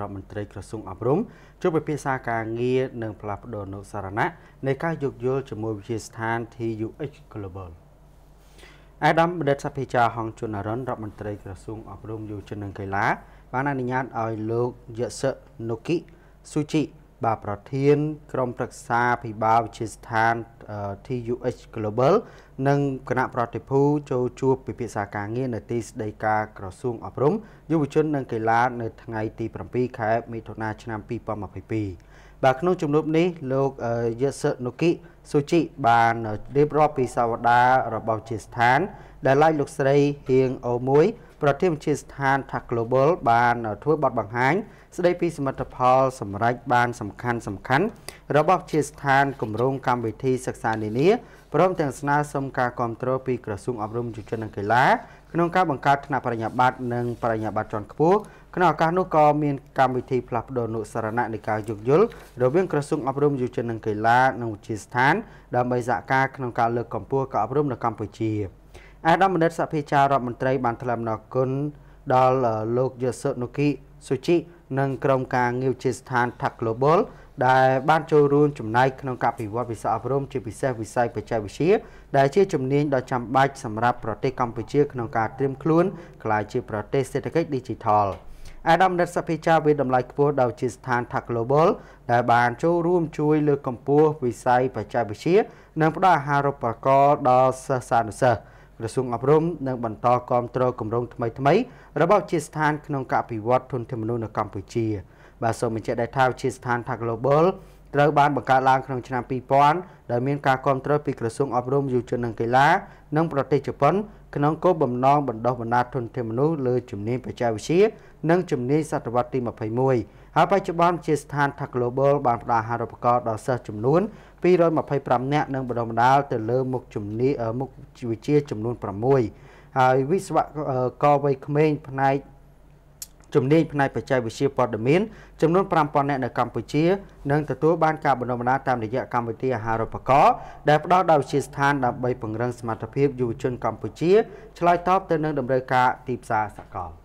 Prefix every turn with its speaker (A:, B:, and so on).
A: រដ្ឋមន្ត្រី ក្រសួងអប់រំជួបពិភាក្សាការងារនិងផ្លាស់ប្តូរនុសារណៈនៃការយោគយល់ជាមួយវិទ្យាស្ថាន TUH Global អាដាមបណ្ឌិតសភាចារហងជុនរ៉ុនរដ្ឋមន្ត្រីក្រសួងអប់រំយុវជននិងកីឡា បានអនុញ្ញាតឲ្យលោកយសនុគីស៊ូជីបាទប្រធាន ក្រុមប្រឹក្សាភិបាលវិទ្យាស្ថាន TUH Global និងគណៈប្រតិភូចូលជួបពិភាក្សាការងារនៅទីស្តីការក្រសួងអប់រំយុវជននិងកីឡានៅថ្ងៃទី7ខែមិថុនាឆ្នាំ2022បាទក្នុងជំនួបនេះលោកយេសិនូគីសូជីបានរៀបរាប់ពីសាវតារបស់ជាស្ថាន ដែលឡាយលោកស្រីហៀងអូមួយប្រធានវិទ្យាស្ថានថា Global បានធ្វើបទបង្ហាញស្ដីពីសមិទ្ធផលសម្រេចបានសំខាន់សំខាន់របស់វិទ្យាស្ថានគម្រោងកម្មវិធីសិក្សានានាព្រមទាំងស្នើសុំការគ្រប់គ្រងពីក្រសួងអប់រំយុវជននិងកីឡាក្នុងការបង្កើតថ្នាក់បរិញ្ញាបត្រនិងបរិញ្ញាបត្រជាន់ខ្ពស់ក្នុងឱកាសនោះក៏មានកម្មវិធីផ្លាស់ប្តូរនុសារណៈនៃការយោគយល់រវាងក្រសួងអប់រំយុវជននិងកីឡានិងវិទ្យាស្ថានដើម្បីសហការក្នុងការលើកកម្ពស់ការអប់រំនៅកម្ពុជា។អាដាមមនិតសភាចាររដ្ឋមន្ត្រី បានថ្លែងអំណរគុណដល់លោកយសុនុគីស៊ូជីនិងក្រុមការងារជាស្ថាន Thack Global ដែលបានចូលរួមចំណែកក្នុងការពិវត្តវិស័យអប់រំជាពិសេសវិស័យបច្ចេកវិទ្យាដែលជាជំនាញដ៏ចាំបាច់សម្រាប់ប្រទេសកម្ពុជា ក្នុងការត្រៀមខ្លួនក្លាយជាប្រទេសសេដ្ឋកិច្ច Digital អាដាមនិតសភាចារវាតម្លៃខ្ពស់ដល់ជាស្ថាន Thack Global ដែលបានចូលរួមជួយ លើកកម្ពស់វិស័យបច្ចេកវិទ្យានិងផ្តល់អាហារូបករណ៍ដល់សិស្សានុសិស្សក្រសួងអប់រំនឹងបន្តគាំទ្រគម្រោងថ្មីថ្មីរបស់ជាស្ថានក្នុងការអភិវឌ្ឍធនធានមនុស្សនៅកម្ពុជាបាទសូមបញ្ជាក់ដែរថាជាស្ថានថា Global ត្រូវបានបង្កើតឡើងក្នុងឆ្នាំ2000ដោយមានការគាំទ្រពីក្រសួងអប់រំយុវជននិងកីឡានិងប្រទេសជប៉ុនក្នុងគោលបំណងបណ្ដុះបណ្ដាលធនធានមនុស្សលើជំនាញបច្ចេកវិទ្យានិងជំនាញសតវត្សទី21ហើយបច្ចុប្បន្នជាស្ថានថា Global បានផ្ដល់អាហារូបករណ៍ដល់សិស្សចំនួន225នាក់និងបណ្ដុះបណ្ដាលទៅលើមុខជំនាញមុខវិជ្ជាចំនួន6ហើយវិស្វករវ័យក្មេងផ្នែកជំនាញផ្នែកបច្ចេកវិទ្យាព័ត៌មាន ចំនួន5000នាក់នៅកម្ពុជានឹងទទួលបានការបណ្ដុះបណ្ដាលតាមរយៈកម្មវិធីអាហារូបករណ៍ដែលផ្ដល់ដោយវិទ្យាស្ថានដើម្បីពង្រឹងសមត្ថភាពយុវជនកម្ពុជាឆ្លើយតបទៅនឹងតម្រូវការទីផ្សារសកល។